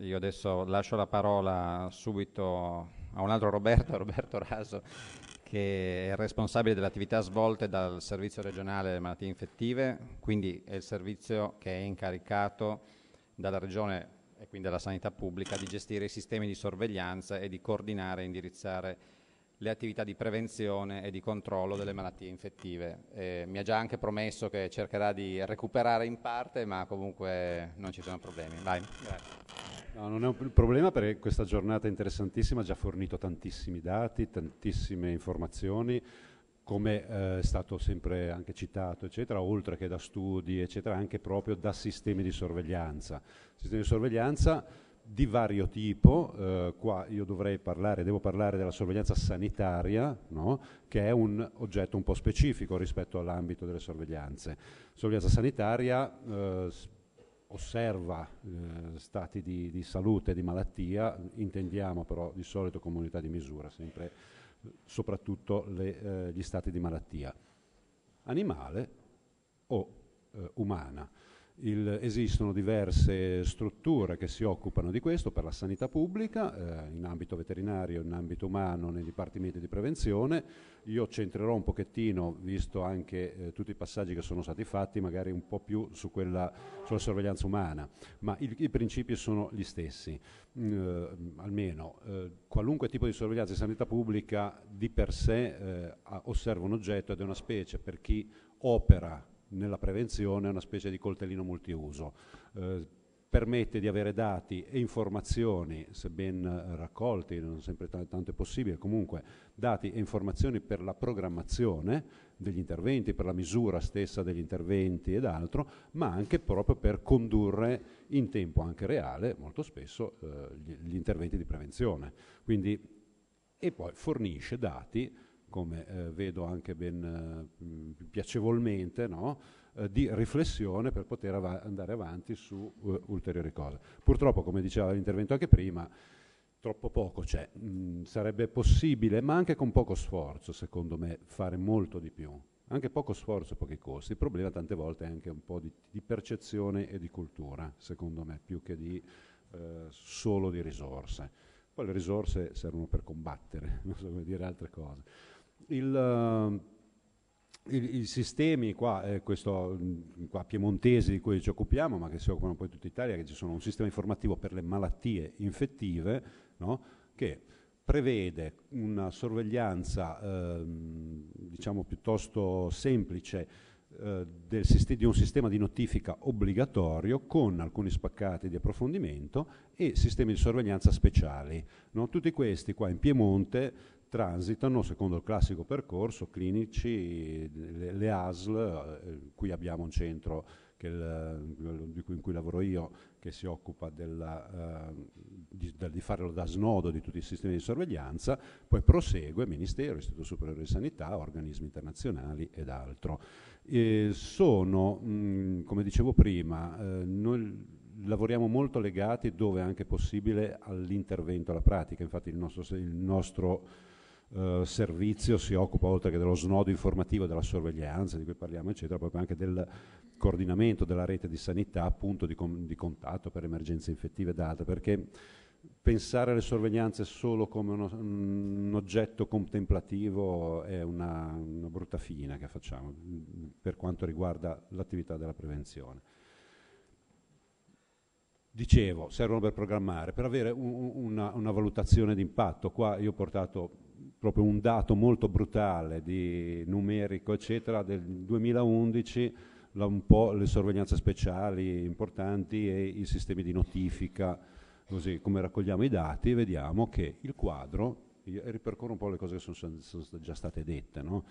Io adesso lascio la parola subito a un altro Roberto, Roberto Raso, che è responsabile delle attività svolte dal Servizio regionale delle malattie infettive, quindi è il servizio che è incaricato dalla Regione e quindi dalla sanità pubblica di gestire i sistemi di sorveglianza e di coordinare e indirizzare le attività di prevenzione e di controllo delle malattie infettive. Eh, mi ha già anche promesso che cercherà di recuperare in parte, ma comunque non ci sono problemi. Vai, grazie. No, non è un problema perché questa giornata interessantissima ha già fornito tantissimi dati, tantissime informazioni, come eh, è stato sempre anche citato, eccetera, oltre che da studi, eccetera, anche proprio da sistemi di sorveglianza. Sistemi di sorveglianza di vario tipo, eh, qua io dovrei parlare, devo parlare della sorveglianza sanitaria, no? che è un oggetto un po' specifico rispetto all'ambito delle sorveglianze. Sorveglianza sanitaria eh, osserva eh, stati di, di, salute, di malattia, intendiamo però di solito comunità di misura, sempre, eh, soprattutto le, eh, gli stati di malattia animale o eh, umana. Il, esistono diverse strutture che si occupano di questo per la sanità pubblica, eh, in ambito veterinario, in ambito umano, nei dipartimenti di prevenzione. Io centrerò un pochettino, visto anche eh, tutti i passaggi che sono stati fatti, magari un po' più su quella, sulla sorveglianza umana, ma il, i principi sono gli stessi. Mm, eh, almeno eh, qualunque tipo di sorveglianza di sanità pubblica di per sé eh, osserva un oggetto ed è una specie per chi opera nella prevenzione è una specie di coltellino multiuso. Eh, permette di avere dati e informazioni, se ben raccolti, non sempre tanto è possibile, comunque dati e informazioni per la programmazione degli interventi, per la misura stessa degli interventi ed altro, ma anche proprio per condurre in tempo anche reale, molto spesso, eh, gli, gli interventi di prevenzione. Quindi, e poi fornisce dati come eh, vedo anche ben eh, piacevolmente, no? Eh, di riflessione per poter av- andare avanti su eh, ulteriori cose. Purtroppo, come diceva l'intervento anche prima, troppo poco c'è, mm, sarebbe possibile, ma anche con poco sforzo, secondo me, fare molto di più. Anche poco sforzo e pochi costi. Il problema tante volte è anche un po' di, di percezione e di cultura, secondo me, più che di, eh, solo di risorse. Poi le risorse servono per combattere, non so come dire altre cose il, eh, i, i, sistemi qua, eh, questo, mm, qua, piemontesi di cui ci occupiamo, ma che si occupano poi tutta Italia, che ci sono un sistema informativo per le malattie infettive no? che prevede una sorveglianza eh, diciamo piuttosto semplice eh, del, di un sistema di notifica obbligatorio con alcuni spaccati di approfondimento e sistemi di sorveglianza speciali. No? Tutti questi qua in Piemonte transitano, secondo il classico percorso, clinici, le, le ASL, eh, qui abbiamo un centro il, in cui lavoro io, che si occupa della, uh, di, di farlo da snodo di tutti i sistemi di sorveglianza, poi prosegue Ministero, Istituto Superiore di Sanità, organismi internazionali ed altro. E sono, mh, mm, come dicevo prima, eh, noi lavoriamo molto legati dove è anche possibile all'intervento, alla pratica, infatti il nostro, il nostro eh, servizio si occupa oltre che dello snodo informativo, della sorveglianza di cui parliamo, eccetera, proprio anche del coordinamento della rete di sanità, appunto di, com- di contatto per emergenze infettive ed altre, perché pensare alle sorveglianze solo come uno, un oggetto contemplativo è una, una brutta fine che facciamo mm, per quanto riguarda l'attività della prevenzione dicevo, servono per programmare, per avere un, una, una, valutazione d'impatto. Qua io ho portato proprio un dato molto brutale di numerico, eccetera, del 2011, un po' le sorveglianze speciali importanti e i sistemi di notifica, così come raccogliamo i dati, vediamo che il quadro, ripercorro un po' le cose che sono, sono già state dette, no?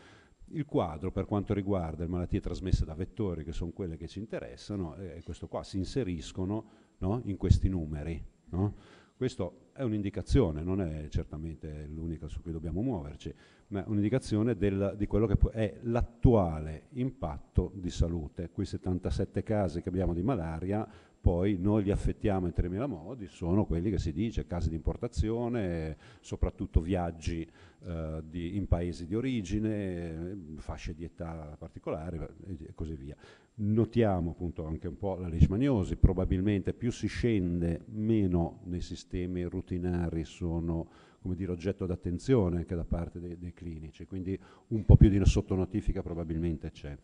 Il quadro per quanto riguarda le malattie trasmesse da vettori, che sono quelle che ci interessano, eh, questo qua si inseriscono no? in questi numeri. No? Questo è un'indicazione, non è certamente l'unica su cui dobbiamo muoverci, ma è un'indicazione del, di quello che è l'attuale impatto di salute. Quei 77 casi che abbiamo di malaria poi noi li affettiamo in 3.000 modi, sono quelli che si dice case di importazione, soprattutto viaggi eh, di, in paesi di origine, fasce di età particolari e così via. Notiamo appunto anche un po' la leishmaniosi, probabilmente più si scende meno nei sistemi rutinari sono come dire, oggetto d'attenzione anche da parte dei, dei clinici, quindi un po' più di sottonotifica probabilmente c'è.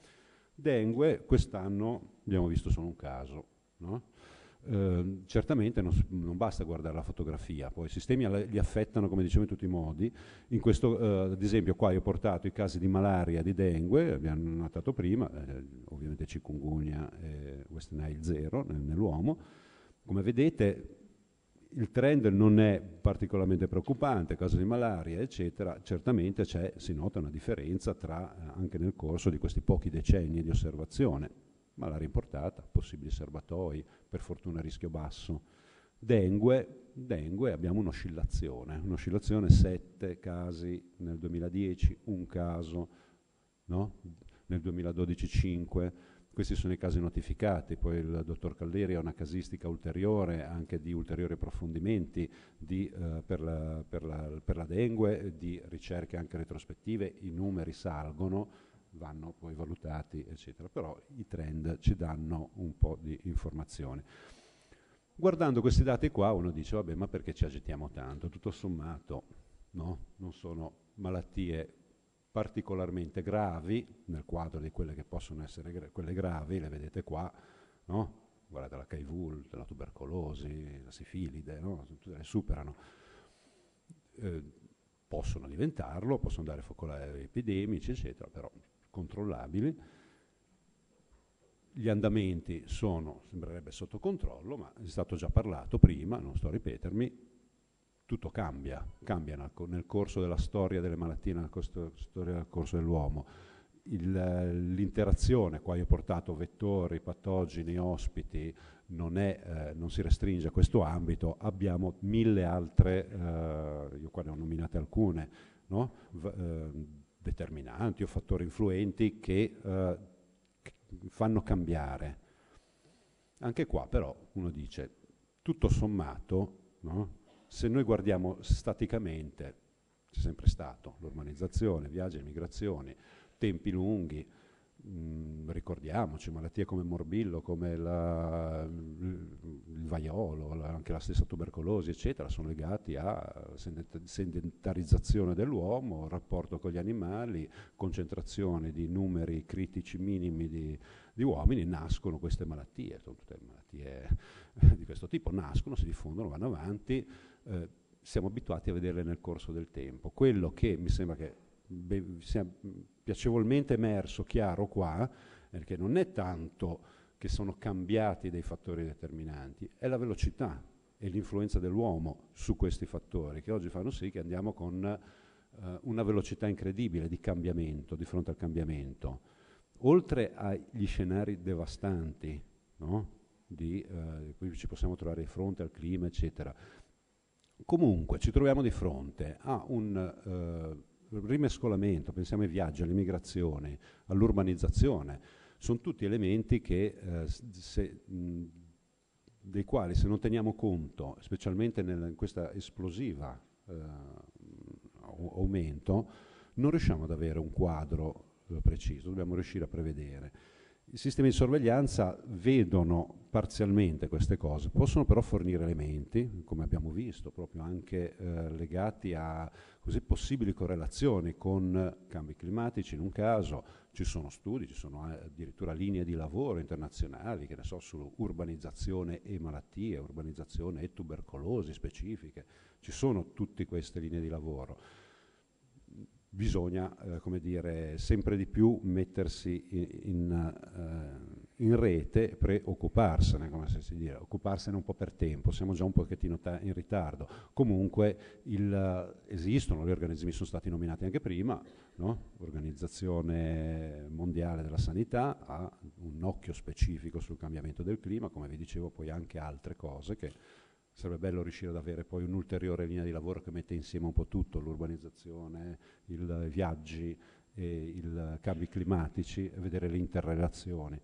Dengue quest'anno abbiamo visto solo un caso, no? Ehm, certamente non, non, basta guardare la fotografia, poi i sistemi li affettano come dicevo in tutti i modi, in questo, eh, ad esempio qua io ho portato i casi di malaria, di dengue, abbiamo notato prima, eh, ovviamente chikungunya e West Nile zero nell'uomo, come vedete il trend non è particolarmente preoccupante, caso di malaria eccetera, certamente si nota una differenza tra, eh, anche nel corso di questi pochi decenni di osservazione ma l'aria importata, possibili serbatoi, per fortuna rischio basso. Dengue, dengue abbiamo un'oscillazione, un'oscillazione sette casi nel 2010, un caso no? nel 2012 cinque, questi sono i casi notificati, poi il dottor Calleri ha una casistica ulteriore, anche di ulteriori approfondimenti di, eh, per, la, per, la, per la dengue, di ricerche anche retrospettive, i numeri salgono, vanno poi valutati, eccetera. Però i trend ci danno un po' di informazioni. Guardando questi dati qua uno dice, vabbè, ma perché ci agitiamo tanto? Tutto sommato, no? Non sono malattie particolarmente gravi, nel quadro di quelle che possono essere gra- quelle gravi, le vedete qua, no? Guardate la HIV, la tubercolosi, la sifilide, no? Tutte le superano. Eh, possono diventarlo, possono dare focolai epidemici, eccetera, però controllabili. Gli andamenti sono, sembrerebbe sotto controllo, ma è stato già parlato prima, non sto a ripetermi, tutto cambia, cambia nel corso della storia delle malattie, nel corso, nel corso dell'uomo. l'interazione, qua io ho portato vettori, patogeni, ospiti, non, è, eh, non, si restringe a questo ambito, abbiamo mille altre, eh, io qua ne ho nominate alcune, no? V eh, determinanti o fattori influenti che eh, fanno cambiare. Anche qua però uno dice, tutto sommato, no? se noi guardiamo staticamente, c'è sempre stato l'urbanizzazione, viaggi e migrazioni, tempi lunghi, mh, mm, ricordiamoci malattie come morbillo, come la, vaiolo, anche la stessa tubercolosi, eccetera, sono legati a sedentarizzazione dell'uomo, rapporto con gli animali, concentrazione di numeri critici minimi di, di uomini, nascono queste malattie, sono tutte malattie di questo tipo, nascono, si diffondono, vanno avanti, eh, siamo abituati a vederle nel corso del tempo. Quello che mi sembra che sia piacevolmente emerso, chiaro qua, è che non è tanto che sono cambiati dei fattori determinanti è la velocità e l'influenza dell'uomo su questi fattori che oggi fanno sì che andiamo con eh, una velocità incredibile di cambiamento, di fronte al cambiamento. Oltre agli scenari devastanti no? di eh, cui ci possiamo trovare di fronte al clima, eccetera, comunque ci troviamo di fronte a un eh, rimescolamento, pensiamo ai viaggi, all'immigrazione, all'urbanizzazione, sono tutti elementi che, eh, se, mh, dei quali se non teniamo conto, specialmente nel, in questa esplosiva eh, aumento, non riusciamo ad avere un quadro eh, preciso, dobbiamo riuscire a prevedere. I sistemi di sorveglianza vedono parzialmente queste cose, possono però fornire elementi, come abbiamo visto, proprio anche eh, legati a così possibili correlazioni con cambi climatici in un caso, ci sono studi, ci sono eh, addirittura linee di lavoro internazionali, che ne so, su urbanizzazione e malattie, urbanizzazione e tubercolosi specifiche, ci sono tutte queste linee di lavoro bisogna eh, dire, sempre di più mettersi in, in, eh, in rete preoccuparsene, occuparsene, come se si dire, occuparsene un po' per tempo, siamo già un pochettino in ritardo. Comunque il, eh, esistono, gli organismi sono stati nominati anche prima, no? l'Organizzazione Mondiale della Sanità ha un occhio specifico sul cambiamento del clima, come vi dicevo poi anche altre cose che sarebbe bello riuscire ad avere poi un'ulteriore linea di lavoro che mette insieme un po' tutto, l'urbanizzazione, i viaggi, e i cambi climatici e vedere le interrelazioni.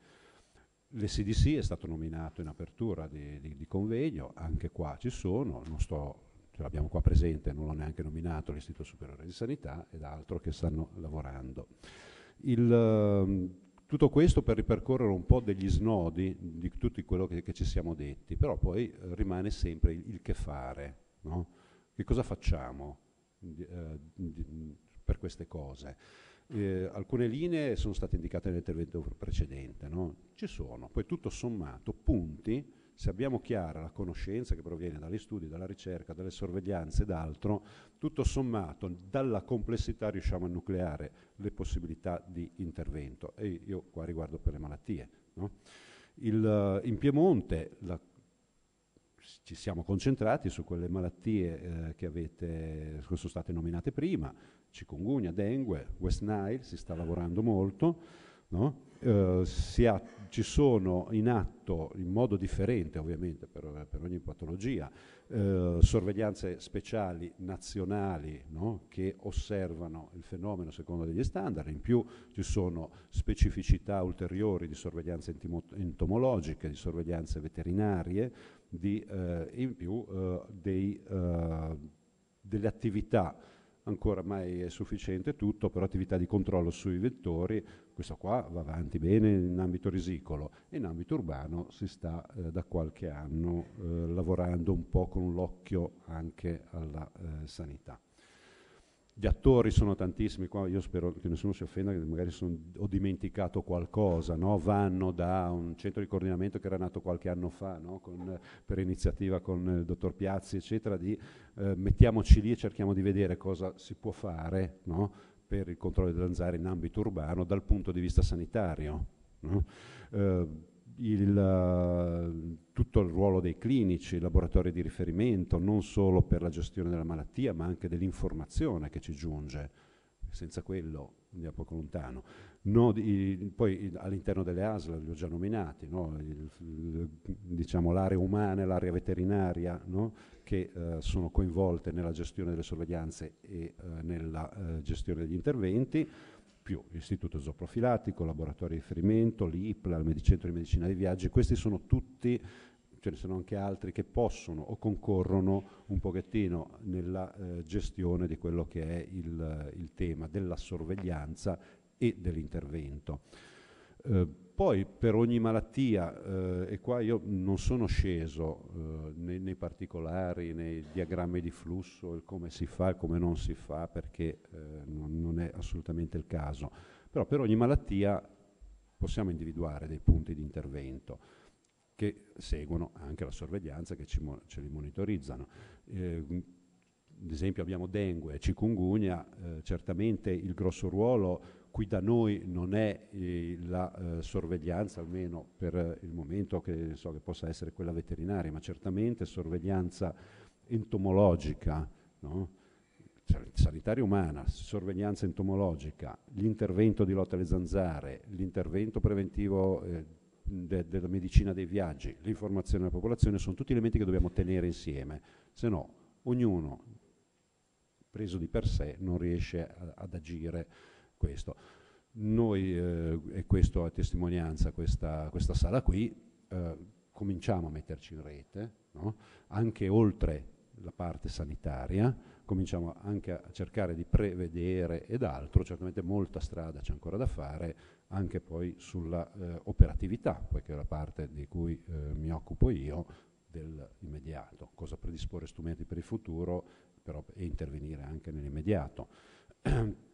L'SDC è stato nominato in apertura di, di, di convegno, anche qua ci sono, non sto ce l'abbiamo qua presente, non l'ho neanche nominato, l'Istituto Superiore di Sanità ed altro che stanno lavorando. Il, tutto questo per ripercorrere un po' degli snodi di tutto quello che, che ci siamo detti, però poi eh, rimane sempre il, il che fare, no? che cosa facciamo di, eh, di, per queste cose. Eh, alcune linee sono state indicate nell'intervento precedente, no? ci sono, poi tutto sommato punti se abbiamo chiara la conoscenza che proviene dagli studi, dalla ricerca, dalle sorveglianze ed altro, tutto sommato dalla complessità riusciamo a nucleare le possibilità di intervento. E io qua riguardo per le malattie. No? Il, eh, in Piemonte la, ci siamo concentrati su quelle malattie eh, che, avete, che sono state nominate prima, cikungunya, dengue, West Nile, si sta lavorando molto. No? eh, ha, ci sono in atto, in modo differente ovviamente per, per ogni patologia, eh, sorveglianze speciali nazionali no? che osservano il fenomeno secondo degli standard, in più ci sono specificità ulteriori di sorveglianze entomologiche, di sorveglianze veterinarie, di, eh, in più eh, dei, eh, delle attività ancora mai è sufficiente tutto, però attività di controllo sui vettori, questo qua va avanti bene in ambito risicolo e in ambito urbano si sta eh, da qualche anno eh, lavorando un po' con l'occhio anche alla eh, sanità. Gli attori sono tantissimi, qua io spero che nessuno si offenda, che magari sono, ho dimenticato qualcosa, no? vanno da un centro di coordinamento che era nato qualche anno fa, no? con, per iniziativa con il dottor Piazzi, eccetera, di eh, mettiamoci lì e cerchiamo di vedere cosa si può fare. No? per il controllo delle zanzare in ambito urbano dal punto di vista sanitario. No? Eh, il, eh, tutto il ruolo dei clinici, i laboratori di riferimento, non solo per la gestione della malattia, ma anche dell'informazione che ci giunge. Senza quello andiamo poco lontano. Nodi, poi all'interno delle ASL li ho già nominati, no? diciamo, l'area umana e l'area veterinaria no? che eh, sono coinvolte nella gestione delle sorveglianze e eh, nella eh, gestione degli interventi, più l'istituto zooprofilattico, laboratorio di riferimento, l'IPLA, il centro di medicina dei viaggi, questi sono tutti ce ne sono anche altri che possono o concorrono un pochettino nella eh, gestione di quello che è il, il tema della sorveglianza e dell'intervento. Eh, poi per ogni malattia, eh, e qua io non sono sceso eh, nei, nei, particolari, nei diagrammi di flusso, il come si fa, il come non si fa, perché eh, non, non è assolutamente il caso, però per ogni malattia possiamo individuare dei punti di intervento che seguono anche la sorveglianza, che ci, ce li monitorizzano. Eh, ad esempio abbiamo dengue, e eh, certamente il grosso ruolo Qui da noi non è eh, la eh, sorveglianza, almeno per eh, il momento, che, so, che possa essere quella veterinaria, ma certamente sorveglianza entomologica, no? sanitaria umana, sorveglianza entomologica, l'intervento di lotta alle zanzare, l'intervento preventivo eh, della de medicina dei viaggi, l'informazione alla popolazione, sono tutti elementi che dobbiamo tenere insieme, se no ognuno preso di per sé non riesce a, ad agire questo. Noi, eh, e questo è testimonianza questa, questa sala qui, eh, cominciamo a metterci in rete, no? anche oltre la parte sanitaria, cominciamo anche a cercare di prevedere ed altro, certamente molta strada c'è ancora da fare anche poi sulla eh, operatività, poiché è la parte di cui eh, mi occupo io dell'immediato, cosa predisporre strumenti per il futuro però, e intervenire anche nell'immediato.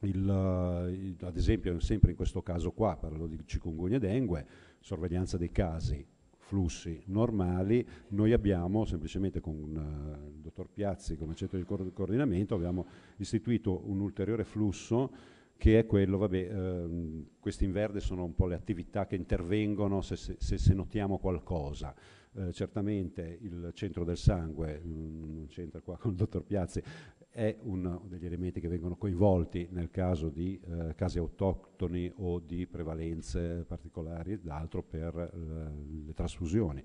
Il, eh, ad esempio, sempre in questo caso qua, parlo di cicungugne e dengue, sorveglianza dei casi, flussi normali, noi abbiamo semplicemente con uh, il dottor Piazzi come centro di coordinamento abbiamo istituito un ulteriore flusso che è quello, vabbè, uh, questi in verde sono un po' le attività che intervengono se, se, se notiamo qualcosa. Uh, certamente il centro del sangue, mm, non c'entra qua con il dottor Piazzi, è uno degli elementi che vengono coinvolti nel caso di eh, casi autoctoni o di prevalenze particolari ed altro per eh, le trasfusioni.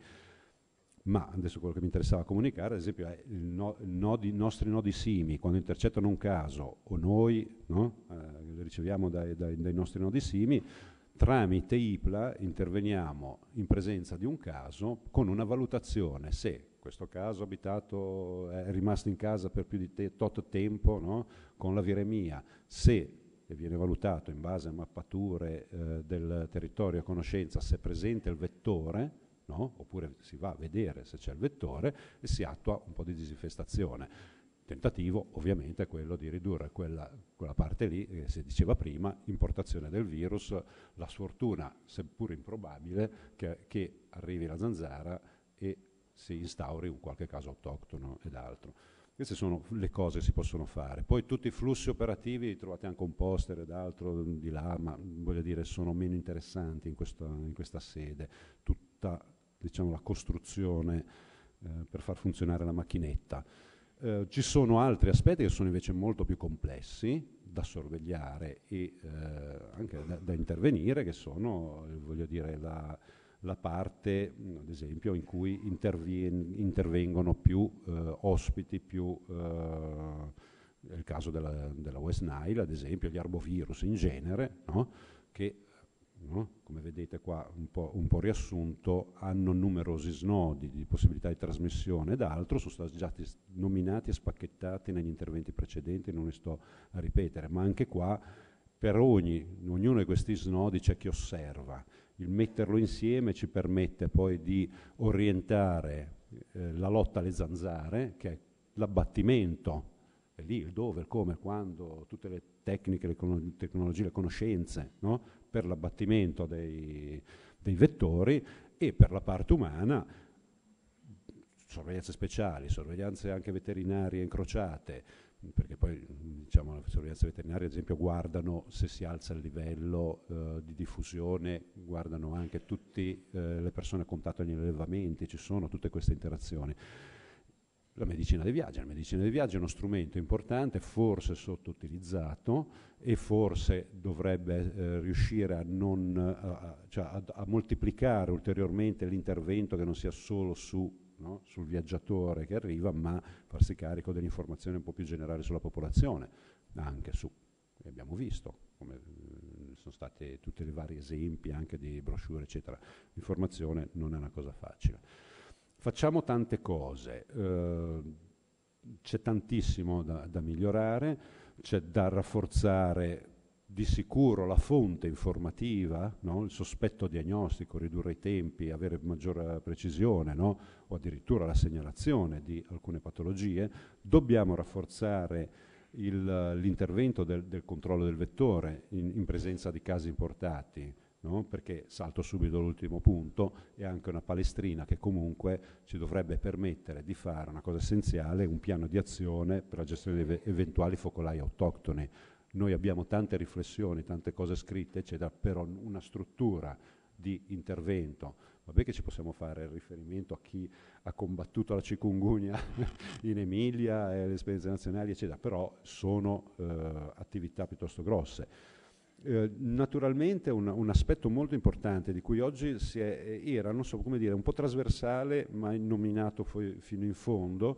Ma adesso quello che mi interessava comunicare, ad esempio, è i no, nostri nodi simi, quando intercettano un caso o noi no, eh, lo riceviamo dai, dai, dai nostri nodi simi, tramite IPLA interveniamo in presenza di un caso con una valutazione se questo caso abitato, è rimasto in casa per più di te, tot tempo no? con la viremia. Se viene valutato in base a mappature eh, del territorio a conoscenza se è presente il vettore, no? oppure si va a vedere se c'è il vettore e si attua un po' di disinfestazione. tentativo ovviamente è quello di ridurre quella, quella parte lì, che eh, si diceva prima, importazione del virus, la sfortuna, seppur improbabile, che, che arrivi la zanzara e si instauri un qualche caso autoctono ed altro. Queste sono le cose che si possono fare. Poi tutti i flussi operativi, trovate anche un poster ed altro di là, ma voglio dire sono meno interessanti in questa, in questa sede. Tutta diciamo, la costruzione eh, per far funzionare la macchinetta. Eh, ci sono altri aspetti che sono invece molto più complessi da sorvegliare e eh, anche da, da, intervenire, che sono eh, voglio dire, la, la parte, mm, ad esempio, in cui intervengono più eh, ospiti, più, eh, il caso della, della, West Nile, ad esempio, gli arbovirus in genere, no? che, no? come vedete qua un po', un po', riassunto, hanno numerosi snodi di possibilità di trasmissione ed altro, sono stati già nominati e spacchettati negli interventi precedenti, non li sto a ripetere, ma anche qua per ogni, ognuno di questi snodi c'è chi osserva il metterlo insieme ci permette poi di orientare eh, la lotta alle zanzare, che è l'abbattimento, è lì il dove, il come, il quando, tutte le tecniche, le con- tecnologie, le conoscenze no? per l'abbattimento dei, dei vettori e per la parte umana sorveglianze speciali, sorveglianze anche veterinarie incrociate, perché poi diciamo, la sorveglianza veterinaria ad esempio guardano se si alza il livello eh, di diffusione, guardano anche tutte eh, le persone a contatto negli allevamenti, ci sono tutte queste interazioni. La medicina dei viaggi, la medicina dei viaggi è uno strumento importante, forse sottoutilizzato e forse dovrebbe eh, riuscire a, non, eh, a, cioè a, a moltiplicare ulteriormente l'intervento che non sia solo su no? sul viaggiatore che arriva, ma farsi carico delle informazioni un po' più generali sulla popolazione, anche su, abbiamo visto, come mm, sono stati tutti i vari esempi anche di brochure, eccetera. L'informazione non è una cosa facile. Facciamo tante cose, eh, c'è tantissimo da, da migliorare, c'è da rafforzare di sicuro la fonte informativa, no? il sospetto diagnostico, ridurre i tempi, avere maggiore precisione no? o addirittura la segnalazione di alcune patologie, dobbiamo rafforzare l'intervento del, del, controllo del vettore in, in presenza di casi importati, no? perché salto subito l'ultimo punto, è anche una palestrina che comunque ci dovrebbe permettere di fare una cosa essenziale, un piano di azione per la gestione di eventuali focolai autoctoni noi abbiamo tante riflessioni, tante cose scritte, eccetera, però una struttura di intervento. Vabbè che ci possiamo fare riferimento a chi ha combattuto la cicungunia in Emilia e le esperienze nazionali, eccetera, però sono eh, attività piuttosto grosse. Eh, naturalmente un, un, aspetto molto importante di cui oggi è, eh, era, non so come dire, un po' trasversale ma innominato fino in fondo,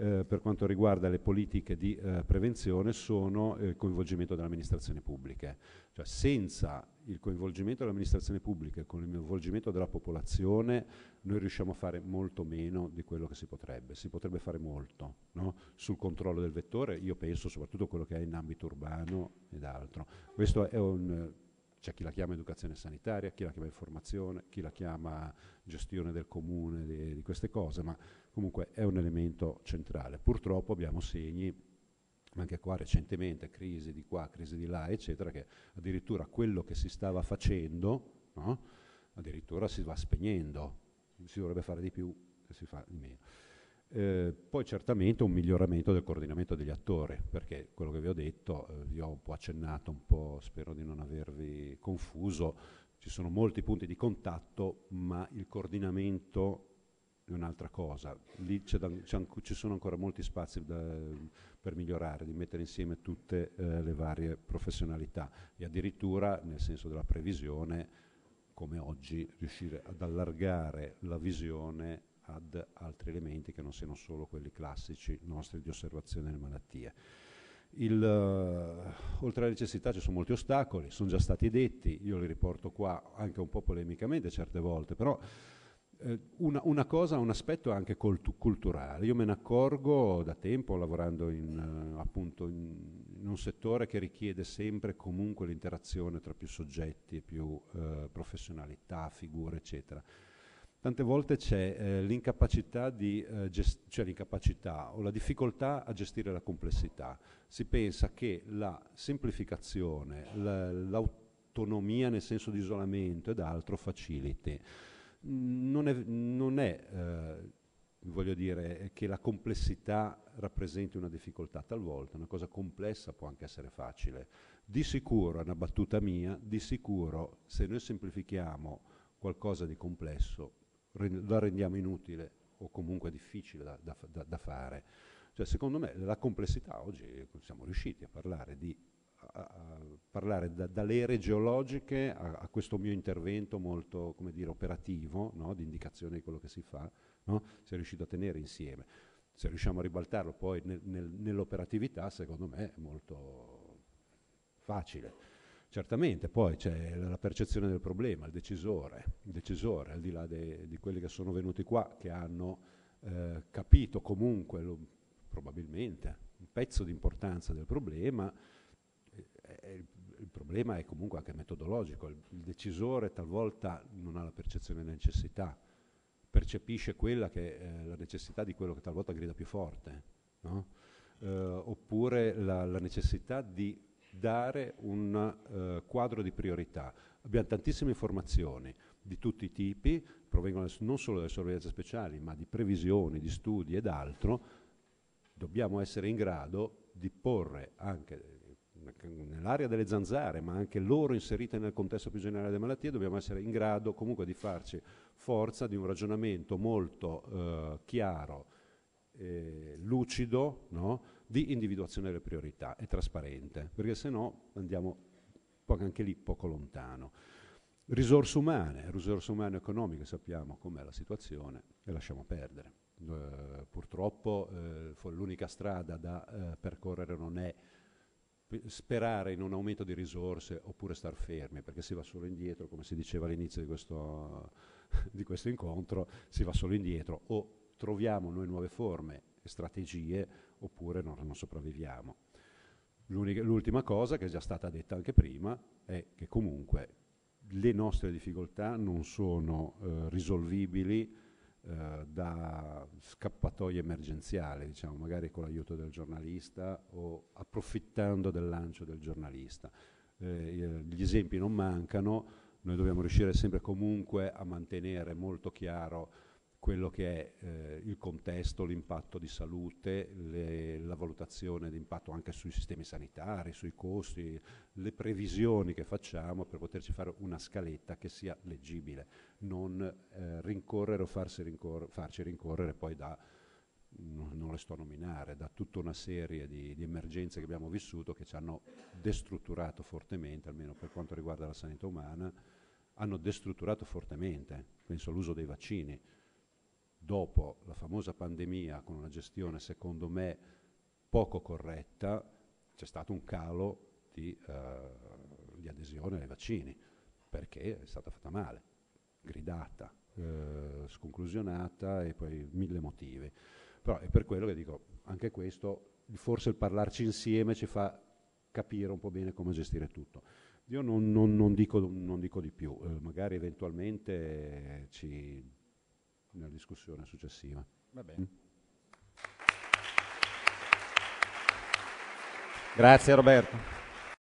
eh, per quanto riguarda le politiche di eh, prevenzione sono eh, il coinvolgimento dell'amministrazione pubblica. Cioè, senza il coinvolgimento dell'amministrazione pubblica e con il coinvolgimento della popolazione noi riusciamo a fare molto meno di quello che si potrebbe. Si potrebbe fare molto no? sul controllo del vettore, io penso soprattutto a quello che è in ambito urbano ed altro. Questo è un c'è cioè, chi la chiama educazione sanitaria, chi la chiama informazione, chi la chiama gestione del comune, di, di queste cose, ma comunque è un elemento centrale. Purtroppo abbiamo segni, anche qua recentemente, crisi di qua, crisi di là, eccetera, che addirittura quello che si stava facendo, no? addirittura si va spegnendo, si dovrebbe fare di più e si fa di meno. Eh, poi certamente un miglioramento del coordinamento degli attori, perché quello che vi ho detto, eh, vi ho un po' accennato, un po', spero di non avervi confuso, ci sono molti punti di contatto, ma il coordinamento è un'altra cosa. Lì da, ci sono ancora molti spazi da, per migliorare, di mettere insieme tutte eh, le varie professionalità e addirittura nel senso della previsione come oggi riuscire ad allargare la visione ad altri elementi che non siano solo quelli classici nostri di osservazione delle malattie. Il, uh, oltre alla necessità ci sono molti ostacoli, sono già stati detti, io li riporto qua anche un po' polemicamente certe volte, però eh, una, una, cosa, un aspetto anche coltu- culturale. Io me ne accorgo da tempo lavorando in, uh, appunto in, in, un settore che richiede sempre comunque l'interazione tra più soggetti, più uh, professionalità, figure, eccetera tante volte c'è eh, l'incapacità, di, eh, gest- cioè l'incapacità o la difficoltà a gestire la complessità. Si pensa che la semplificazione, la, l'autonomia nel senso di isolamento ed altro faciliti. Non è, non è eh, voglio dire, che la complessità rappresenti una difficoltà talvolta, una cosa complessa può anche essere facile. Di sicuro, è una battuta mia, di sicuro se noi semplifichiamo qualcosa di complesso la rendiamo inutile o comunque difficile da, da, da fare. Cioè, secondo me la complessità, oggi eh, siamo riusciti a parlare, di, a, a parlare da, dalle ere geologiche a, a, questo mio intervento molto dire, operativo, no? di indicazione di quello che si fa, no? si è riuscito a tenere insieme. Se riusciamo a ribaltarlo poi nel, nel, nell'operatività, secondo me è molto facile. Certamente, poi c'è la percezione del problema, il decisore, il decisore al di là de, di quelli che sono venuti qua, che hanno eh, capito comunque, lo, probabilmente, un pezzo di importanza del problema, eh, eh il, il, problema è comunque anche metodologico, il, il, decisore talvolta non ha la percezione della necessità, percepisce quella che, eh, la necessità di quello che talvolta grida più forte, no? Eh, oppure la, la necessità di dare un uh, quadro di priorità. Abbiamo tantissime informazioni di tutti i tipi, provengono non solo dalle sorveglianze speciali, ma di previsioni, di studi ed altro. Dobbiamo essere in grado di porre anche eh, nell'area delle zanzare, ma anche loro inserite nel contesto più generale delle malattie, dobbiamo essere in grado comunque di farci forza di un ragionamento molto eh, chiaro, eh, lucido, no? di individuazione delle priorità, è trasparente, perché se no andiamo anche lì poco lontano. Risorse umane, risorse umane economiche, sappiamo com'è la situazione e lasciamo perdere. Eh, purtroppo eh, l'unica strada da eh, percorrere non è sperare in un aumento di risorse oppure star fermi, perché si va solo indietro, come si diceva all'inizio di questo, di questo incontro, si va solo indietro o troviamo noi nuove forme e strategie oppure non, non sopravviviamo. L'ultima cosa che è già stata detta anche prima è che comunque le nostre difficoltà non sono eh, risolvibili eh, da scappatoie emergenziali, diciamo, magari con l'aiuto del giornalista o approfittando del lancio del giornalista. Eh, gli esempi non mancano, noi dobbiamo riuscire sempre comunque a mantenere molto chiaro quello che è eh, il contesto, l'impatto di salute, le, la valutazione di anche sui sistemi sanitari, sui costi, le previsioni che facciamo per poterci fare una scaletta che sia leggibile, non eh, rincorrere o rincor farci rincorrere poi da, non, non le sto a nominare, da tutta una serie di, di emergenze che abbiamo vissuto che ci hanno destrutturato fortemente, almeno per quanto riguarda la sanità umana, hanno destrutturato fortemente, penso all'uso dei vaccini dopo la famosa pandemia con una gestione secondo me poco corretta, c'è stato un calo di, eh, di adesione ai vaccini perché è stata fatta male, gridata, eh, sconclusionata e poi mille motivi. Però è per quello che dico, anche questo, forse il parlarci insieme ci fa capire un po' bene come gestire tutto. Io non, non, non, dico, non dico, di più, eh, magari eventualmente ci nella discussione successiva. Va bene. Mm. Grazie Roberto.